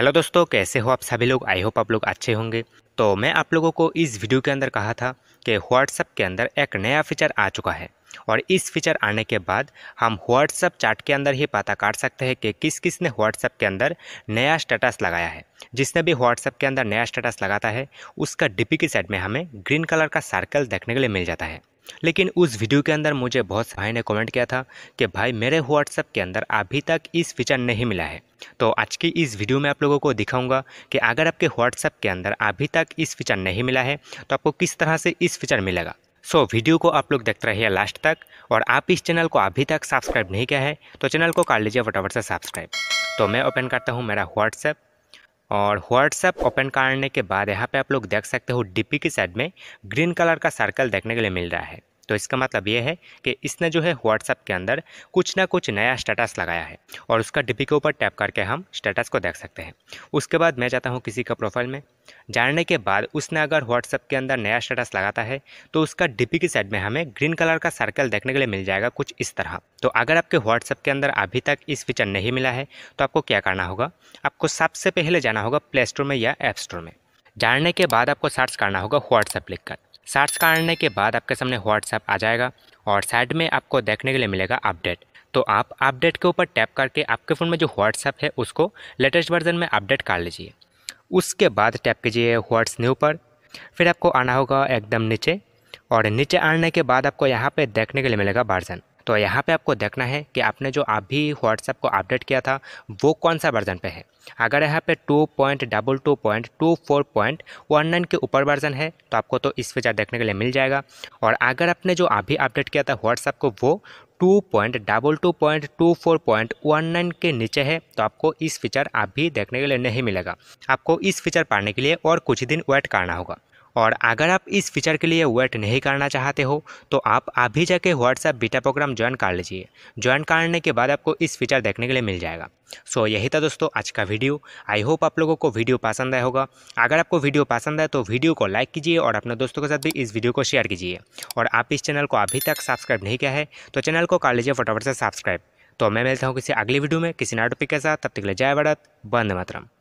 hello दोस्तों कैसे हो आप सभी लोग आई होप आप लोग अच्छे होंगे तो मैं आप लोगों को इस वीडियो के अंदर कहा था कि व्हाट्सअप के अंदर एक नया फीचर आ चुका है और इस फीचर आने के बाद हम व्हाट्सअप चार्ट के अंदर ही पता काट सकते हैं कि किस किस ने व्हाट्सअप के अंदर नया स्टेटस लगाया है जिसने भी व्हाट्सअप के अंदर नया स्टेटस लगाता है उसका डिपी की साइड में हमें ग्रीन कलर का सर्कल देखने के लिए मिल जाता है लेकिन उस वीडियो के अंदर मुझे बहुत भाई ने कमेंट किया था कि भाई मेरे व्हाट्सएप के अंदर अभी तक इस फीचर नहीं मिला है तो आज की इस वीडियो में आप लोगों को दिखाऊंगा कि अगर आपके व्हाट्सएप के अंदर अभी तक इस फीचर नहीं मिला है तो आपको किस तरह से इस फीचर मिलेगा सो so, वीडियो को आप लोग देखते रहिए लास्ट तक और आप इस चैनल को अभी तक सब्सक्राइब नहीं किया है तो चैनल को कर लीजिए फटाफट से सब्सक्राइब तो मैं ओपन करता हूँ मेरा व्हाट्सएप और व्हाट्सएप ओपन करने के बाद यहाँ पे आप लोग देख सकते हो डी की साइड में ग्रीन कलर का सर्कल देखने के लिए मिल रहा है तो इसका मतलब ये है कि इसने जो है व्हाट्सएप के अंदर कुछ ना कुछ नया स्टेटस लगाया है और उसका डिपी के ऊपर टैप करके हम स्टेटस को देख सकते हैं उसके बाद मैं जाता हूँ किसी का प्रोफाइल में जानने के बाद उसने अगर व्हाट्सएप के अंदर नया स्टेटस लगाता है तो उसका डिपी की साइड में हमें ग्रीन कलर का सर्कल देखने के लिए मिल जाएगा कुछ इस तरह तो अगर आपके व्हाट्सएप के अंदर अभी तक इस फीचर नहीं मिला है तो आपको क्या करना होगा आपको सबसे पहले जाना होगा प्ले स्टोर में या ऐप स्टोर में जानने के बाद आपको सर्च करना होगा व्हाट्सएप लिखकर सर्च करने के बाद आपके सामने व्हाट्सएप आ जाएगा और साइड में आपको देखने के लिए मिलेगा अपडेट तो आप अपडेट के ऊपर टैप करके आपके फ़ोन में जो व्हाट्सएप है उसको लेटेस्ट वर्जन में अपडेट कर लीजिए उसके बाद टैप कीजिए व्हाट्स न्यू पर फिर आपको आना होगा एकदम नीचे और नीचे आने के बाद आपको यहाँ पे देखने के लिए मिलेगा वर्जन तो यहाँ पे आपको देखना है कि आपने जो अभी व्हाट्सएप को अपडेट किया था वो कौन सा वर्जन पे है अगर यहाँ पे two point double two point two four point one nine के ऊपर वर्जन है तो आपको तो इस फीचर देखने के लिए मिल जाएगा और अगर आपने जो अभी अपडेट किया था व्हाट्सएप को वो two point double two point two four point one nine के नीचे है तो आपको इस फीचर आप भी देखने के लिए नहीं मिलेगा आपको इस फीचर पाने के लिए और कुछ दिन वेट करना होगा और अगर आप इस फीचर के लिए वेट नहीं करना चाहते हो तो आप अभी जाके व्हाट्सएप बीटा प्रोग्राम ज्वाइन कर लीजिए ज्वाइन करने के बाद आपको इस फीचर देखने के लिए मिल जाएगा सो so, यही था दोस्तों आज का वीडियो आई होप आप लोगों को वीडियो पसंद आया होगा अगर आपको वीडियो पसंद आए तो वीडियो को लाइक कीजिए और अपने दोस्तों के साथ भी इस वीडियो को शेयर कीजिए और आप इस चैनल को अभी तक सब्सक्राइब नहीं किया है तो चैनल को कर लीजिए फटाफट से सब्सक्राइब तो मैं मिलता हूँ किसी अगली वीडियो में किसी नए टॉपिक के साथ तब तक ले जाए बढ़त बंद मातरम